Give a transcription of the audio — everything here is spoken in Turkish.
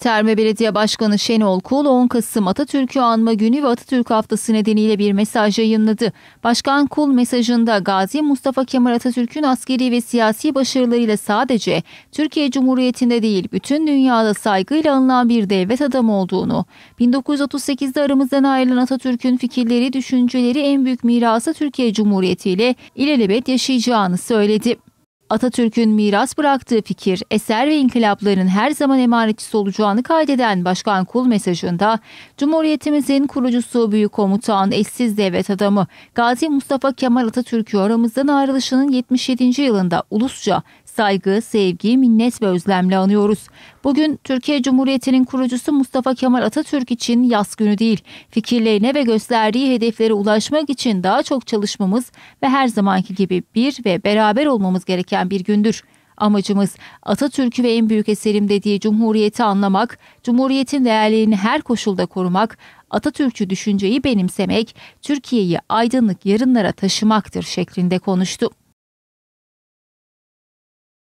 Terme Belediye Başkanı Şenol Kul 10 Kasım Atatürk'ü anma günü ve Atatürk haftası nedeniyle bir mesaj yayınladı. Başkan Kul mesajında Gazi Mustafa Kemal Atatürk'ün askeri ve siyasi başarılarıyla sadece Türkiye Cumhuriyeti'nde değil bütün dünyada saygıyla anılan bir devlet adamı olduğunu, 1938'de aramızdan ayrılan Atatürk'ün fikirleri, düşünceleri en büyük mirası Türkiye Cumhuriyeti ile ilelebet yaşayacağını söyledi. Atatürk'ün miras bıraktığı fikir, eser ve inkılapların her zaman emanetçisi olacağını kaydeden Başkan Kul mesajında, Cumhuriyetimizin kurucusu Büyük Komutan, eşsiz devlet adamı Gazi Mustafa Kemal Atatürk'ü aramızdan ayrılışının 77. yılında ulusça saygı, sevgi, minnet ve özlemle anıyoruz. Bugün Türkiye Cumhuriyeti'nin kurucusu Mustafa Kemal Atatürk için yaz günü değil, fikirlerine ve gösterdiği hedeflere ulaşmak için daha çok çalışmamız ve her zamanki gibi bir ve beraber olmamız gereken geçen bir gündür. Amacımız Atatürk'ü ve en büyük eserim dediği Cumhuriyeti anlamak, Cumhuriyetin değerlerini her koşulda korumak, Atatürkçü düşünceyi benimsemek, Türkiye'yi aydınlık yarınlara taşımaktır şeklinde konuştu.